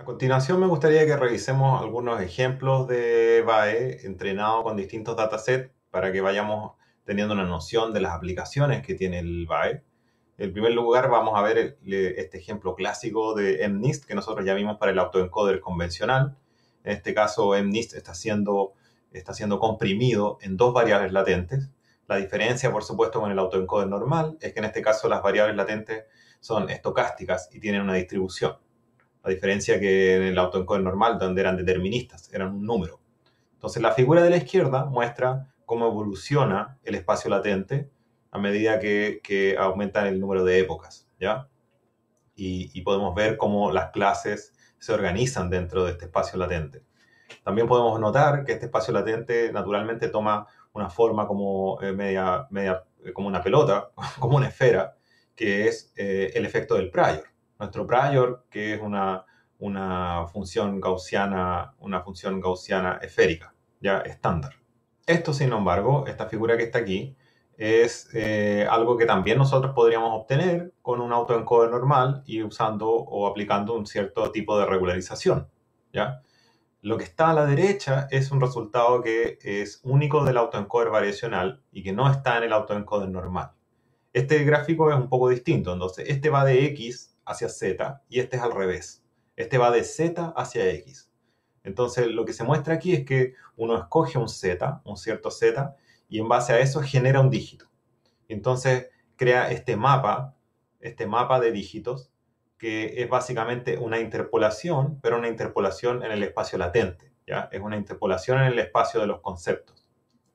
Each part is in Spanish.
A continuación me gustaría que revisemos algunos ejemplos de VAE entrenado con distintos datasets para que vayamos teniendo una noción de las aplicaciones que tiene el VAE. En primer lugar vamos a ver este ejemplo clásico de MNIST que nosotros llamamos para el autoencoder convencional. En este caso MNIST está está siendo comprimido en dos variables latentes. La diferencia, por supuesto, con el autoencoder normal es que en este caso las variables latentes son estocásticas y tienen una distribución. A diferencia que en el autoencoder normal, donde eran deterministas, eran un número. Entonces, la figura de la izquierda muestra cómo evoluciona el espacio latente a medida que, que aumentan el número de épocas, ¿ya? Y, podemos ver cómo las clases se organizan dentro de este espacio latente. También podemos notar que este espacio latente naturalmente toma una forma como eh, media, media, eh, como una pelota, como una esfera, que es eh, el efecto del prior nuestro prior, que es una, una función gaussiana, una función gaussiana esférica, ya estándar. Esto, sin embargo, esta figura que está aquí, es eh, algo que también nosotros podríamos obtener con un autoencoder normal y usando o aplicando un cierto tipo de regularización, ¿ya? Lo que está a la derecha es un resultado que es único del autoencoder variacional y que no está en el autoencoder normal. Este gráfico es un poco distinto, entonces este va de X hacia Z y este es al revés. Este va de Z hacia X. Entonces, lo que se muestra aquí es que uno escoge un Z, un cierto Z, y en base a eso genera un dígito. Entonces, crea este mapa, este mapa de dígitos, que es básicamente una interpolación, pero una interpolación en el espacio latente. ¿ya? Es una interpolación en el espacio de los conceptos.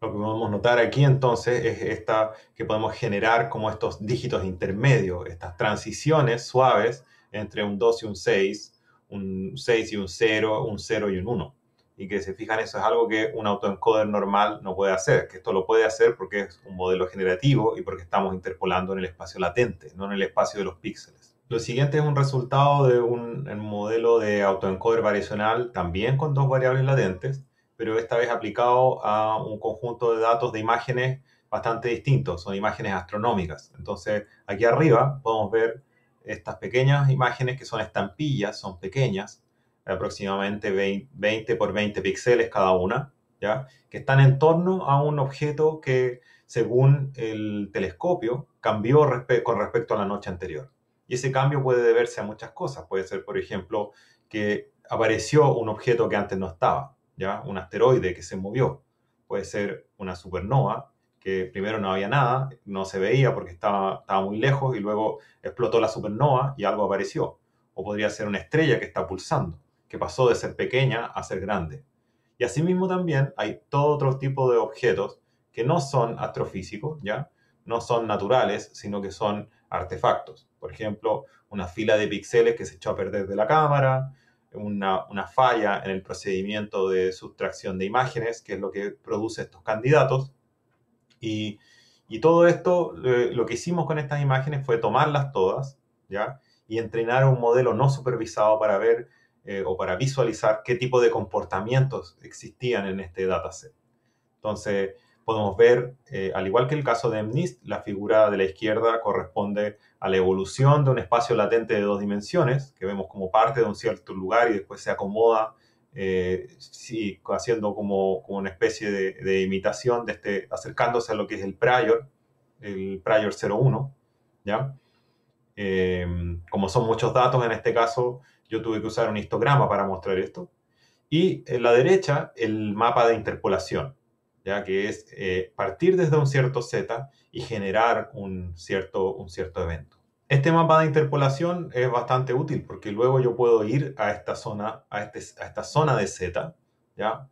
Lo que podemos notar aquí entonces es esta que podemos generar como estos dígitos intermedios, estas transiciones suaves entre un 2 y un 6, un 6 y un 0, un 0 y un 1. Y que se fijan, eso es algo que un autoencoder normal no puede hacer, que esto lo puede hacer porque es un modelo generativo y porque estamos interpolando en el espacio latente, no en el espacio de los píxeles. Lo siguiente es un resultado de un, un modelo de autoencoder variacional también con dos variables latentes pero esta vez aplicado a un conjunto de datos de imágenes bastante distintos, son imágenes astronómicas. Entonces, aquí arriba podemos ver estas pequeñas imágenes que son estampillas, son pequeñas, aproximadamente 20 por 20 píxeles cada una, ¿ya? que están en torno a un objeto que, según el telescopio, cambió con respecto a la noche anterior. Y ese cambio puede deberse a muchas cosas. Puede ser, por ejemplo, que apareció un objeto que antes no estaba. ¿ya? Un asteroide que se movió. Puede ser una supernova, que primero no había nada, no se veía porque estaba, estaba muy lejos y luego explotó la supernova y algo apareció. O podría ser una estrella que está pulsando, que pasó de ser pequeña a ser grande. Y asimismo también hay todo otro tipo de objetos que no son astrofísicos, ¿ya? No son naturales, sino que son artefactos. Por ejemplo, una fila de píxeles que se echó a perder de la cámara, una, falla en el procedimiento de sustracción de imágenes, que es lo que produce estos candidatos. Y, todo esto, eh, lo que hicimos con estas imágenes fue tomarlas todas, ¿ya? Y entrenar un modelo no supervisado para ver eh, o para visualizar qué tipo de comportamientos existían en este dataset. Entonces, podemos ver, eh, al igual que el caso de MNIST, la figura de la izquierda corresponde a la evolución de un espacio latente de dos dimensiones, que vemos como parte de un cierto lugar y después se acomoda, eh, haciendo como, una especie de, imitación, de este, acercándose a lo que es el prior, el prior 01, ¿ya? Eh, como son muchos datos, en este caso yo tuve que usar un histograma para mostrar esto. Y en la derecha, el mapa de interpolación ya que es eh, partir desde un cierto Z y generar un cierto, un cierto evento. Este mapa de interpolación es bastante útil porque luego yo puedo ir a esta zona, a, este, a esta zona de Z, ¿ya?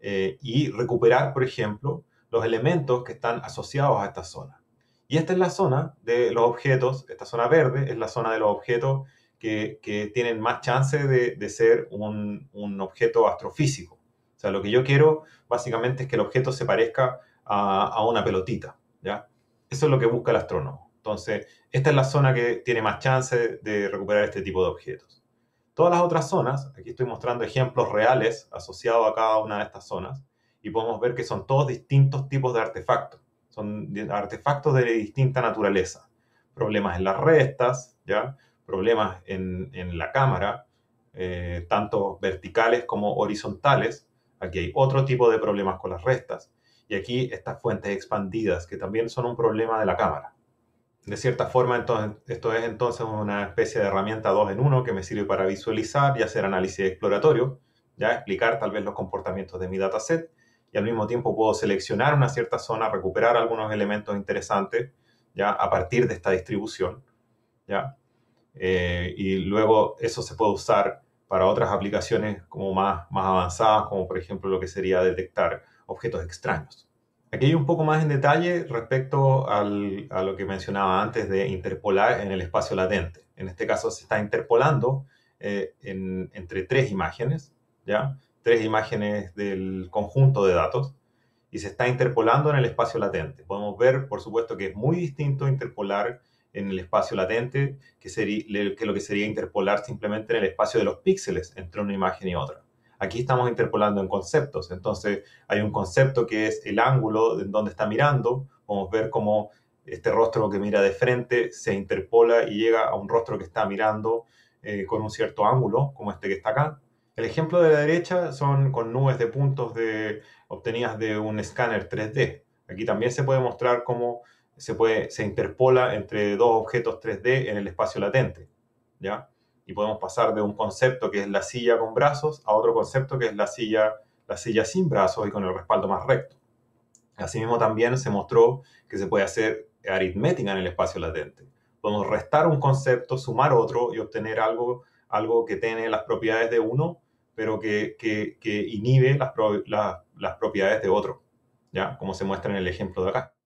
Eh, y recuperar, por ejemplo, los elementos que están asociados a esta zona. Y esta es la zona de los objetos, esta zona verde es la zona de los objetos que, tienen más chance de, ser un, objeto astrofísico, o sea, lo que yo quiero básicamente es que el objeto se parezca a, a una pelotita, ¿ya? Eso es lo que busca el astrónomo. Entonces, esta es la zona que tiene más chance de recuperar este tipo de objetos. Todas las otras zonas, aquí estoy mostrando ejemplos reales asociados a cada una de estas zonas, y podemos ver que son todos distintos tipos de artefactos. Son artefactos de distinta naturaleza. Problemas en las restas, ¿ya? problemas en, en la cámara, eh, tanto verticales como horizontales, Aquí hay otro tipo de problemas con las restas. Y aquí estas fuentes expandidas, que también son un problema de la cámara. De cierta forma, entonces, esto es entonces una especie de herramienta 2 en 1 que me sirve para visualizar y hacer análisis exploratorio, ya explicar tal vez los comportamientos de mi dataset y al mismo tiempo puedo seleccionar una cierta zona, recuperar algunos elementos interesantes ya a partir de esta distribución, ya eh, y luego eso se puede usar para otras aplicaciones como más, más avanzadas, como por ejemplo lo que sería detectar objetos extraños. Aquí hay un poco más en detalle respecto a lo que mencionaba antes de interpolar en el espacio latente. En este caso se está interpolando eh, entre tres imágenes, ¿ya? Tres imágenes del conjunto de datos y se está interpolando en el espacio latente. Podemos ver, por supuesto, que es muy distinto interpolar en el espacio latente, que, sería, que lo que sería interpolar simplemente en el espacio de los píxeles entre una imagen y otra. Aquí estamos interpolando en conceptos, entonces hay un concepto que es el ángulo en donde está mirando, podemos ver cómo este rostro que mira de frente se interpola y llega a un rostro que está mirando eh, con un cierto ángulo, como este que está acá. El ejemplo de la derecha son con nubes de puntos de, obtenidas de un escáner 3D. Aquí también se puede mostrar cómo se, puede, se interpola entre dos objetos 3D en el espacio latente, ¿ya? Y podemos pasar de un concepto que es la silla con brazos a otro concepto que es la silla, la silla sin brazos y con el respaldo más recto. Asimismo, también se mostró que se puede hacer aritmética en el espacio latente. Podemos restar un concepto, sumar otro y obtener algo, algo que tiene las propiedades de uno, pero que, inhibe las, las propiedades de otro, ¿ya? como se muestra en el ejemplo de acá.